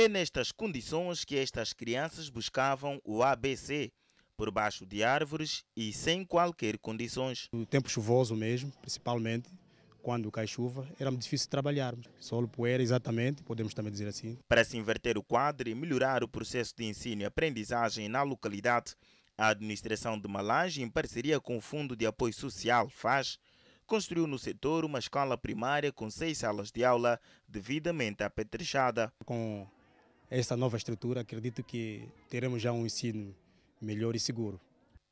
É nestas condições que estas crianças buscavam o ABC, por baixo de árvores e sem qualquer condições. O tempo chuvoso mesmo, principalmente, quando cai chuva, era difícil trabalharmos. Solo, poeira, exatamente, podemos também dizer assim. Para se inverter o quadro e melhorar o processo de ensino e aprendizagem na localidade, a administração de Malange, em parceria com o Fundo de Apoio Social, FAS, construiu no setor uma escola primária com seis salas de aula devidamente apetrechada. Com esta nova estrutura, acredito que teremos já um ensino melhor e seguro.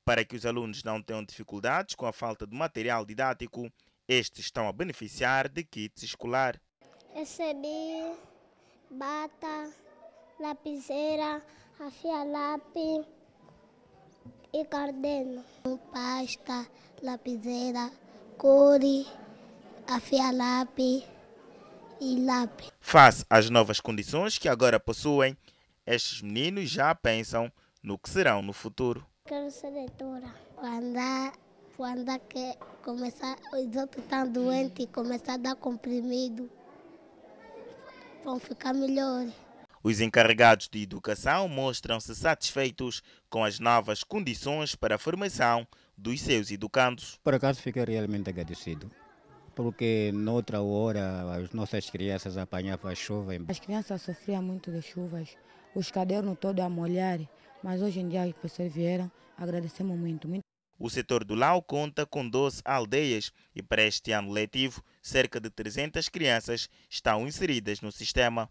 Para que os alunos não tenham dificuldades com a falta de material didático, estes estão a beneficiar de kits escolar. Recebi é bata, lapiseira, afia-lápis e cardeno. Pasta, lapiseira, cori, afia-lápis e Lab. Face às novas condições que agora possuem, estes meninos já pensam no que serão no futuro. Quero ser doutora. Quando, quando que começar, os outros estão doentes e começar a dar comprimido, vão ficar melhores. Os encarregados de educação mostram-se satisfeitos com as novas condições para a formação dos seus educandos. Por acaso, fiquei realmente agradecido porque noutra hora as nossas crianças apanhavam chuva. As crianças sofriam muito de chuvas, os cadernos todos a molhar, mas hoje em dia as pessoas vieram, agradecemos muito. muito. O setor do Lau conta com 12 aldeias e para este ano letivo, cerca de 300 crianças estão inseridas no sistema.